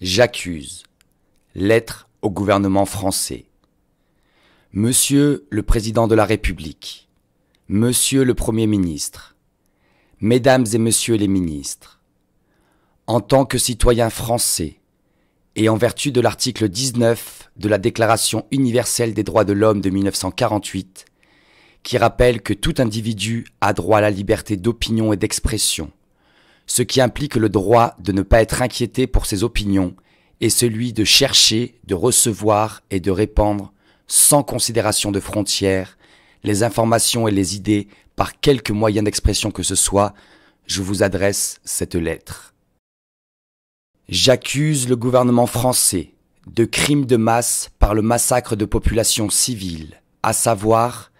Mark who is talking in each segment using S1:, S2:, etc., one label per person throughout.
S1: J'accuse. Lettre au gouvernement français. Monsieur le Président de la République. Monsieur le Premier ministre. Mesdames et Messieurs les ministres. En tant que citoyen français, et en vertu de l'article 19 de la Déclaration universelle des droits de l'homme de 1948, qui rappelle que tout individu a droit à la liberté d'opinion et d'expression, ce qui implique le droit de ne pas être inquiété pour ses opinions et celui de chercher, de recevoir et de répandre, sans considération de frontières, les informations et les idées par quelque moyen d'expression que ce soit, je vous adresse cette lettre. J'accuse le gouvernement français de crimes de masse par le massacre de populations civiles, à savoir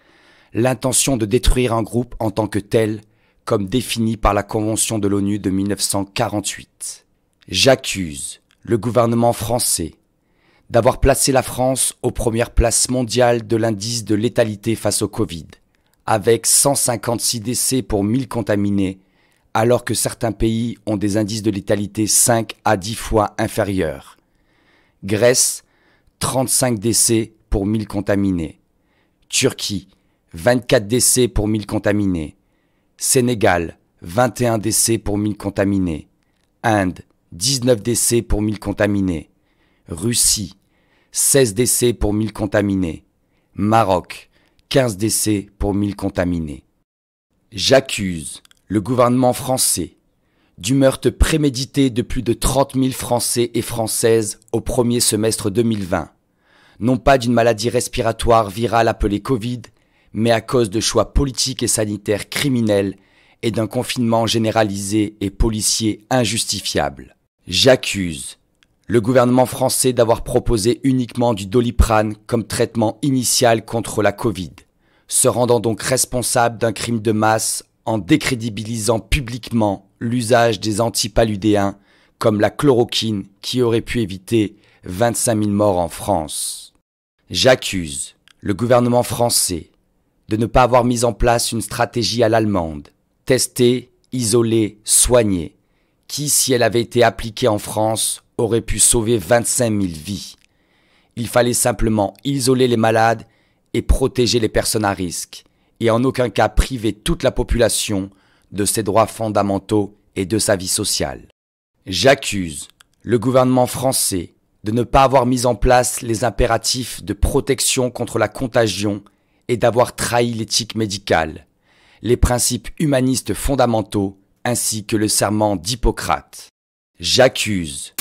S1: l'intention de détruire un groupe en tant que tel comme défini par la Convention de l'ONU de 1948. J'accuse le gouvernement français d'avoir placé la France aux premières places mondiales de l'indice de létalité face au Covid, avec 156 décès pour 1000 contaminés, alors que certains pays ont des indices de létalité 5 à 10 fois inférieurs. Grèce, 35 décès pour 1000 contaminés. Turquie, 24 décès pour 1000 contaminés. Sénégal, 21 décès pour 1000 contaminés. Inde, 19 décès pour 1000 contaminés. Russie, 16 décès pour 1000 contaminés. Maroc, 15 décès pour 1000 contaminés. J'accuse le gouvernement français du meurtre prémédité de plus de 30 000 Français et Françaises au premier semestre 2020, non pas d'une maladie respiratoire virale appelée Covid, mais à cause de choix politiques et sanitaires criminels et d'un confinement généralisé et policier injustifiable. J'accuse le gouvernement français d'avoir proposé uniquement du doliprane comme traitement initial contre la Covid, se rendant donc responsable d'un crime de masse en décrédibilisant publiquement l'usage des antipaludéens comme la chloroquine qui aurait pu éviter 25 000 morts en France. J'accuse le gouvernement français de ne pas avoir mis en place une stratégie à l'allemande, testée, isolée, soignée, qui, si elle avait été appliquée en France, aurait pu sauver 25 000 vies. Il fallait simplement isoler les malades et protéger les personnes à risque, et en aucun cas priver toute la population de ses droits fondamentaux et de sa vie sociale. J'accuse le gouvernement français de ne pas avoir mis en place les impératifs de protection contre la contagion et d'avoir trahi l'éthique médicale, les principes humanistes fondamentaux ainsi que le serment d'Hippocrate. J'accuse